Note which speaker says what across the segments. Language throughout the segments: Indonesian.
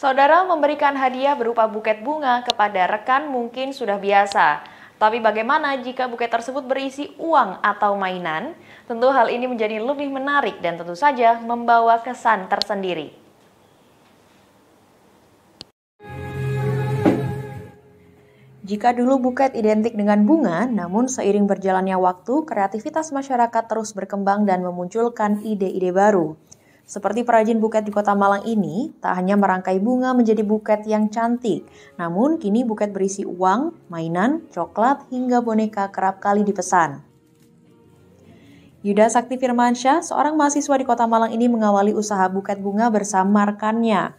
Speaker 1: Saudara memberikan hadiah berupa buket bunga kepada rekan mungkin sudah biasa. Tapi bagaimana jika buket tersebut berisi uang atau mainan? Tentu hal ini menjadi lebih menarik dan tentu saja membawa kesan tersendiri. Jika dulu buket identik dengan bunga, namun seiring berjalannya waktu, kreativitas masyarakat terus berkembang dan memunculkan ide-ide baru. Seperti perajin buket di kota Malang ini, tak hanya merangkai bunga menjadi buket yang cantik, namun kini buket berisi uang, mainan, coklat, hingga boneka kerap kali dipesan. Yuda Sakti Firmansyah, seorang mahasiswa di kota Malang ini mengawali usaha buket bunga bersama rekannya.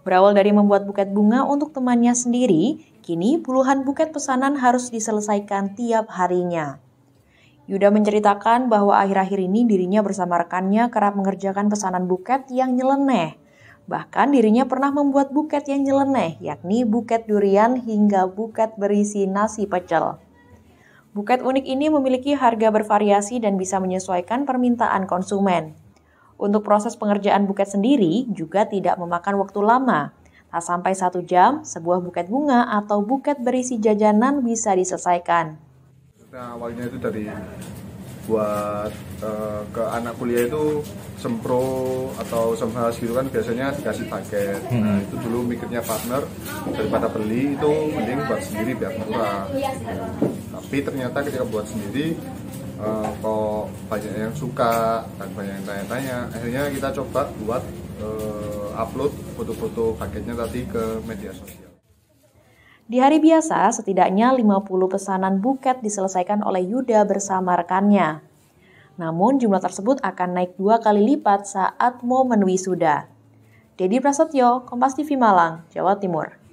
Speaker 1: Berawal dari membuat buket bunga untuk temannya sendiri, kini puluhan buket pesanan harus diselesaikan tiap harinya. Yuda menceritakan bahwa akhir-akhir ini dirinya bersama rekannya kerap mengerjakan pesanan buket yang nyeleneh. Bahkan dirinya pernah membuat buket yang nyeleneh, yakni buket durian hingga buket berisi nasi pecel. Buket unik ini memiliki harga bervariasi dan bisa menyesuaikan permintaan konsumen. Untuk proses pengerjaan buket sendiri juga tidak memakan waktu lama. Tak sampai satu jam, sebuah buket bunga atau buket berisi jajanan bisa diselesaikan.
Speaker 2: Nah, awalnya itu dari buat uh, ke anak kuliah itu sempro atau semhas gitu kan biasanya dikasih paket nah, hmm. nah itu dulu mikirnya partner daripada beli itu mending buat sendiri biar murah tapi ternyata ketika buat sendiri uh, kok banyak yang suka dan banyak yang tanya-tanya akhirnya kita coba buat uh, upload foto-foto paketnya tadi ke media sosial
Speaker 1: di hari biasa, setidaknya 50 pesanan buket diselesaikan oleh Yuda bersama rekannya. Namun jumlah tersebut akan naik dua kali lipat saat momen wisuda. Dedi Prasetyo, Kompas TV Malang, Jawa Timur.